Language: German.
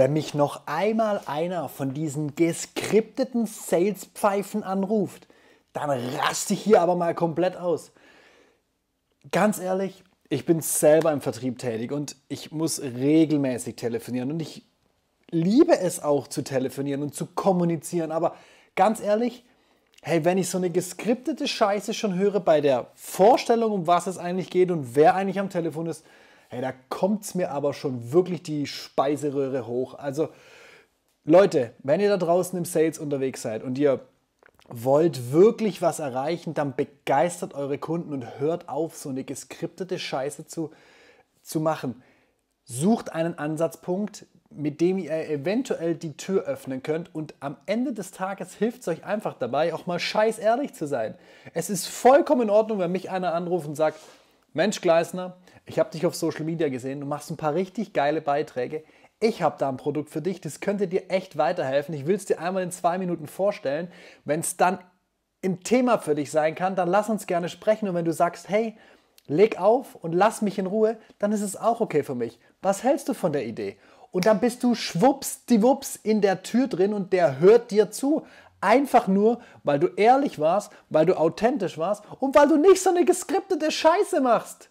Wenn mich noch einmal einer von diesen geskripteten Salespfeifen anruft, dann raste ich hier aber mal komplett aus. Ganz ehrlich, ich bin selber im Vertrieb tätig und ich muss regelmäßig telefonieren und ich liebe es auch zu telefonieren und zu kommunizieren, aber ganz ehrlich, hey, wenn ich so eine geskriptete Scheiße schon höre bei der Vorstellung, um was es eigentlich geht und wer eigentlich am Telefon ist, Hey, da kommt es mir aber schon wirklich die Speiseröhre hoch. Also Leute, wenn ihr da draußen im Sales unterwegs seid und ihr wollt wirklich was erreichen, dann begeistert eure Kunden und hört auf, so eine geskriptete Scheiße zu, zu machen. Sucht einen Ansatzpunkt, mit dem ihr eventuell die Tür öffnen könnt und am Ende des Tages hilft es euch einfach dabei, auch mal scheiß ehrlich zu sein. Es ist vollkommen in Ordnung, wenn mich einer anruft und sagt, Mensch Gleisner, ich habe dich auf Social Media gesehen, du machst ein paar richtig geile Beiträge. Ich habe da ein Produkt für dich, das könnte dir echt weiterhelfen. Ich will es dir einmal in zwei Minuten vorstellen. Wenn es dann ein Thema für dich sein kann, dann lass uns gerne sprechen. Und wenn du sagst, hey, leg auf und lass mich in Ruhe, dann ist es auch okay für mich. Was hältst du von der Idee? Und dann bist du schwuppsdiwupps in der Tür drin und der hört dir zu. Einfach nur, weil du ehrlich warst, weil du authentisch warst und weil du nicht so eine geskriptete Scheiße machst.